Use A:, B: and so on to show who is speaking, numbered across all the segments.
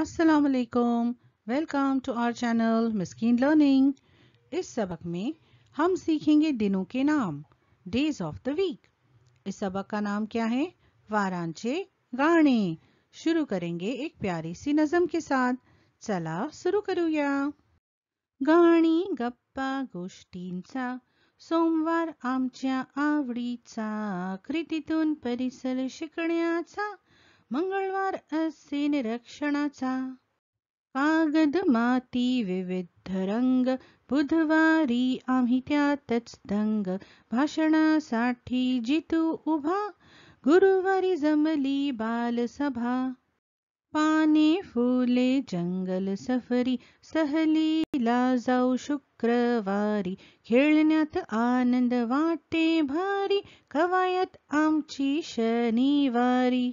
A: अस्सलाम वालेकुम welcome to our channel Miskin learning इस सबक में हम सीखेंगे दिनों के नाम डेज ऑफ द वीक इस सबक का नाम क्या है वारांचे गाने शुरू करेंगे एक प्यारी सी नज़म के साथ चला सुरू करूया गाणी गप्पा गोष्टींचा सोमवार आमच्या आवडीचा कृतीतून परिसर शिकण्याचा मंगळवार असे निरक्षणाचा कागद माती विविध रंग बुधवारी आम्ही त्यातच दंग भाषणासाठी जितू उभा गुरुवारी जमली बालसभा पाने फुले जंगल सफरी सहलीला जाऊ शुक्रवारी खेळण्यात आनंद वाटे भारी कवायत आमची शनिवारी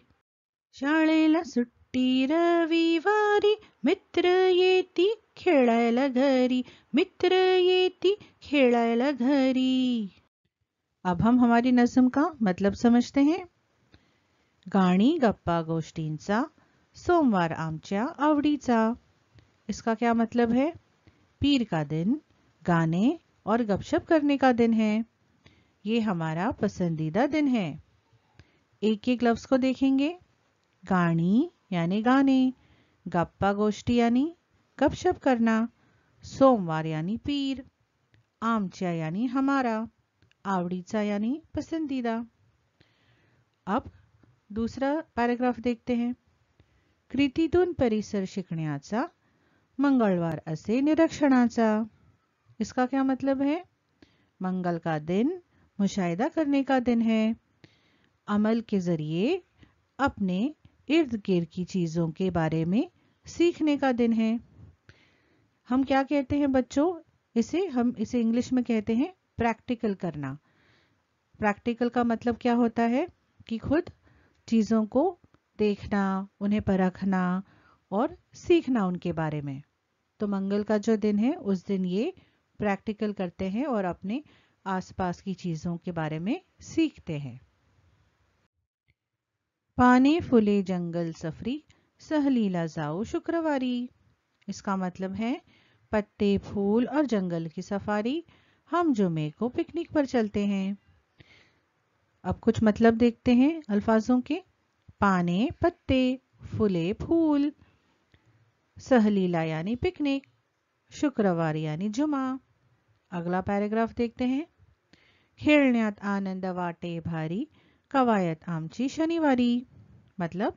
A: शाळेला सुट्टी रविवारी मित्र येती खेळायला घरी मित्र येती खेळायला घरी अब हम हमारी नजम का मतलब समझते हैं गाणी गप्पा गोष्टींचा सोमवार आमच्या आवडीचा इसका क्या मतलब है पीर का दिन गाने और गपशप करने का दिन है ये हमारा पसंदीदा दिन है एक एक लफ्ज को देखेंगे गाणी यानी गाने गप्पा गोष्ठी यानी गपशप करना सोमवार यानी पीर आमचा यानी हमारा आवडीचा यानी पसंदीदा अब दूसरा पैराग्राफ देखते हैं कृतीतून परिसर शिकण्याचा मंगलवार असे निरीक्षणाचा इसका क्या मतलब है मंगल का दिन मुशाहिदा करने का दिन है अमल के जरिए अपने इर्द गिर्द की चीज़ों के बारे में सीखने का दिन है हम क्या कहते हैं बच्चों इसे हम इसे इंग्लिश में कहते हैं प्रैक्टिकल करना प्रैक्टिकल का मतलब क्या होता है कि खुद चीज़ों को देखना उन्हें परखना और सीखना उनके बारे में तो मंगल का जो दिन है उस दिन ये प्रैक्टिकल करते हैं और अपने आसपास की चीज़ों के बारे में सीखते हैं पाने फुले जंगल सफरी सहलीला जाओ शुक्रवारी इसका मतलब है पत्ते फूल और जंगल की सफारी हम जुमे को पिकनिक पर चलते हैं अब कुछ मतलब देखते हैं अल्फाजों के पाने पत्ते फुले फूल सहलीला यानी पिकनिक शुक्रवार यानी जुमा अगला पैराग्राफ देखते हैं खेळण्यात आनंद वाटे भारी कवायद आमची शनिवार मतलब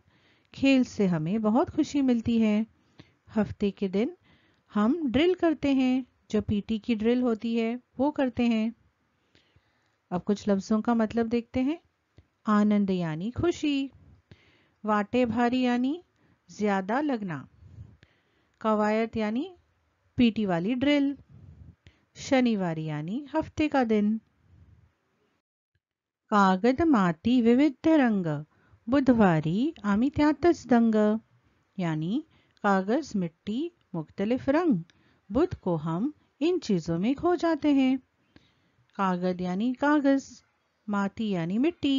A: खेल से हमें बहुत खुशी मिलती है हफ्ते के दिन हम ड्रिल करते हैं जो पीटी की ड्रिल होती है वो करते हैं अब कुछ लफ्जों का मतलब देखते हैं आनंद यानी खुशी वाटे भारी यानी ज्यादा लगना कवायद यानी पीटी वाली ड्रिल शनिवार यानी हफ्ते का दिन कागद माती विविध रंग बुधवारी आम्ही त्यातच दंग यानी कागज मिट्टी मुख्तलिफ रंग बुध को हम इन चीज़ों में खो जाते हैं कागद यानी कागज माती यानी मिट्टी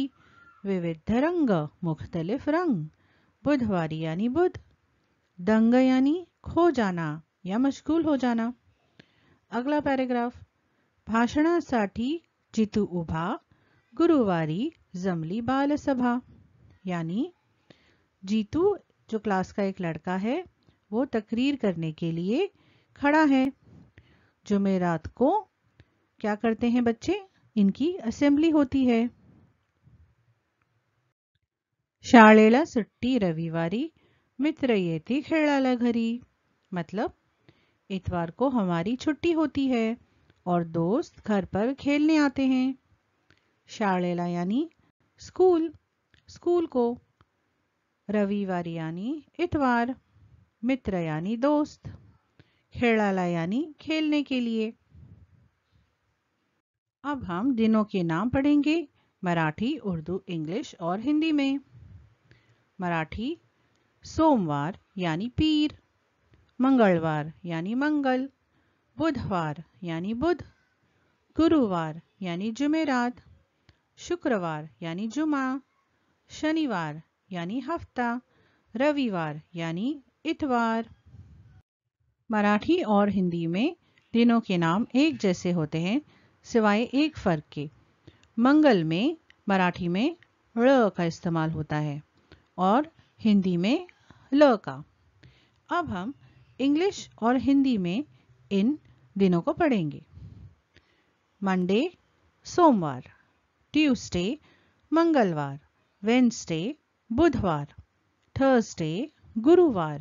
A: विविध रंग मुख्तलिफ रंग बुधवारी यानी बुध दंग यानी खो जाना या मशगूल हो जाना अगला पैराग्राफ साठी जितू उभा गुरुवारी जमली बाल सभा यानी जीतू जो क्लास का एक लड़का है वो तकरीर करने के लिए खड़ा है जुमेरात को क्या करते हैं बच्चे इनकी असेंबली होती है शाळेला सुट्टी रविवारी मित्र थी खेड़ाला घरी मतलब इतवार को हमारी छुट्टी होती है और दोस्त घर पर खेलने आते हैं शाळेला यानी स्कूल स्कूल को रविवार यानी इतवार मित्र यानी दोस्त खेड़ाला यानी खेलने के लिए अब हम दिनों के नाम पढ़ेंगे मराठी उर्दू इंग्लिश और हिंदी में मराठी सोमवार यानी पीर मंगलवार यानी मंगल बुधवार यानी बुध गुरुवार यानी जुमेरात शुक्रवार यानी जुमा शनिवार यानी हफ्ता रविवार यानी इतवार मराठी और हिंदी में दिनों के नाम एक जैसे होते हैं सिवाय एक फर्क के मंगल में मराठी में ळ का इस्तेमाल होता है और हिंदी में ल का अब हम इंग्लिश और हिंदी में इन दिनों को पढ़ेंगे मंडे सोमवार ट्यूसडे मंगलवार वेंसडे बुधवार थर्सडे गुरुवार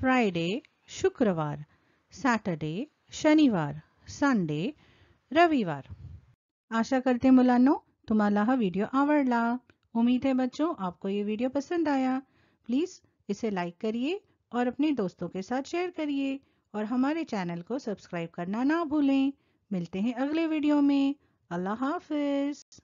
A: फ्राइडे शुक्रवार सैटरडे शनिवार संडे रविवार आशा करते मुलांनो तुम्हारा हा वीडियो आवडला उम्मीद है बच्चों आपको ये वीडियो पसंद आया प्लीज़ इसे लाइक करिए और अपने दोस्तों के साथ शेयर करिए और हमारे चैनल को सब्सक्राइब करना ना भूलें मिलते हैं अगले वीडियो में अल्लाह हाफिज